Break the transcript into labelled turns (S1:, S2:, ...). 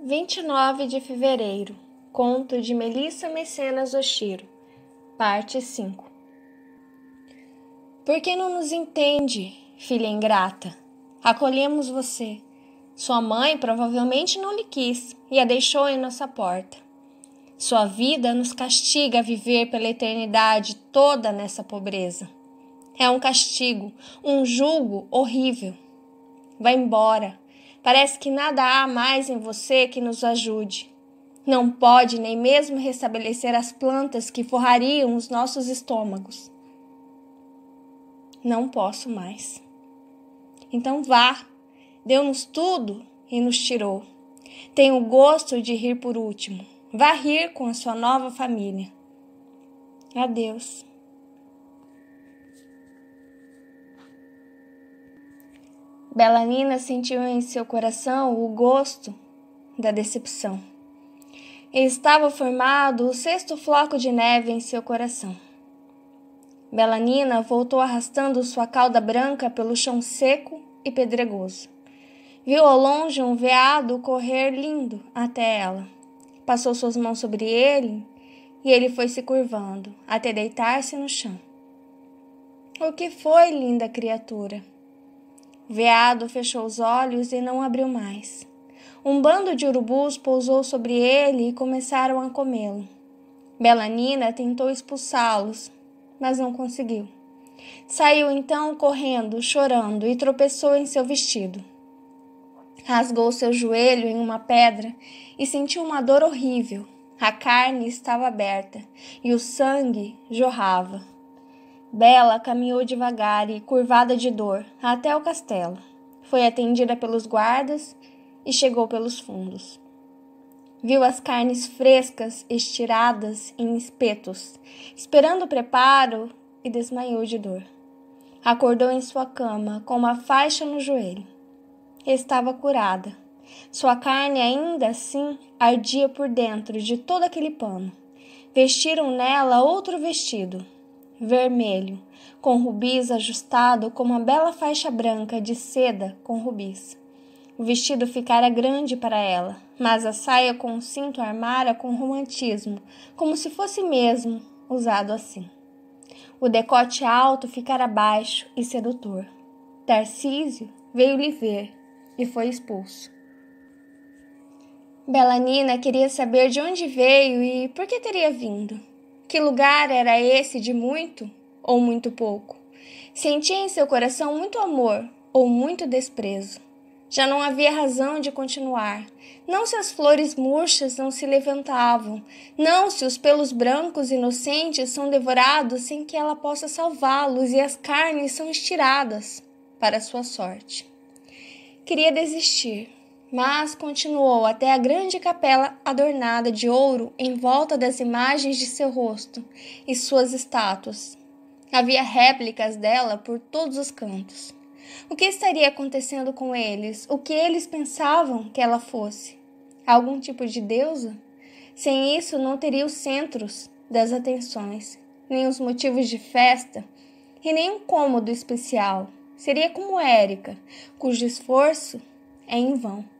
S1: 29 de fevereiro. Conto de Melissa Mecenas Oshiro. Parte 5. Por que não nos entende, filha ingrata? Acolhemos você. Sua mãe provavelmente não lhe quis e a deixou em nossa porta. Sua vida nos castiga a viver pela eternidade toda nessa pobreza. É um castigo, um julgo horrível. Vá embora Parece que nada há mais em você que nos ajude. Não pode nem mesmo restabelecer as plantas que forrariam os nossos estômagos. Não posso mais. Então vá, deu-nos tudo e nos tirou. Tenho gosto de rir por último. Vá rir com a sua nova família. Adeus. Belanina sentiu em seu coração o gosto da decepção. Estava formado o sexto floco de neve em seu coração. Belanina voltou arrastando sua cauda branca pelo chão seco e pedregoso. Viu ao longe um veado correr lindo até ela. Passou suas mãos sobre ele e ele foi se curvando até deitar-se no chão. O que foi, linda criatura? Veado fechou os olhos e não abriu mais. Um bando de urubus pousou sobre ele e começaram a comê-lo. Belanina tentou expulsá-los, mas não conseguiu. Saiu então correndo, chorando, e tropeçou em seu vestido. Rasgou seu joelho em uma pedra e sentiu uma dor horrível. A carne estava aberta e o sangue jorrava. Bela caminhou devagar e curvada de dor até o castelo. Foi atendida pelos guardas e chegou pelos fundos. Viu as carnes frescas estiradas em espetos, esperando o preparo e desmaiou de dor. Acordou em sua cama com uma faixa no joelho. Estava curada. Sua carne ainda assim ardia por dentro de todo aquele pano. Vestiram nela outro vestido, vermelho, com rubis ajustado com uma bela faixa branca de seda com rubis. O vestido ficara grande para ela, mas a saia com o cinto armara com romantismo, como se fosse mesmo usado assim. O decote alto ficara baixo e sedutor. Tarcísio veio lhe ver e foi expulso. Bela Nina queria saber de onde veio e por que teria vindo. Que lugar era esse de muito ou muito pouco? Sentia em seu coração muito amor ou muito desprezo. Já não havia razão de continuar. Não se as flores murchas não se levantavam, não se os pelos brancos inocentes são devorados sem que ela possa salvá-los e as carnes são estiradas para sua sorte. Queria desistir, mas continuou até a grande capela adornada de ouro em volta das imagens de seu rosto e suas estátuas. Havia réplicas dela por todos os cantos. O que estaria acontecendo com eles? O que eles pensavam que ela fosse? Algum tipo de deusa? Sem isso, não teria os centros das atenções, nem os motivos de festa e nem um cômodo especial. Seria como Érica, cujo esforço é em vão.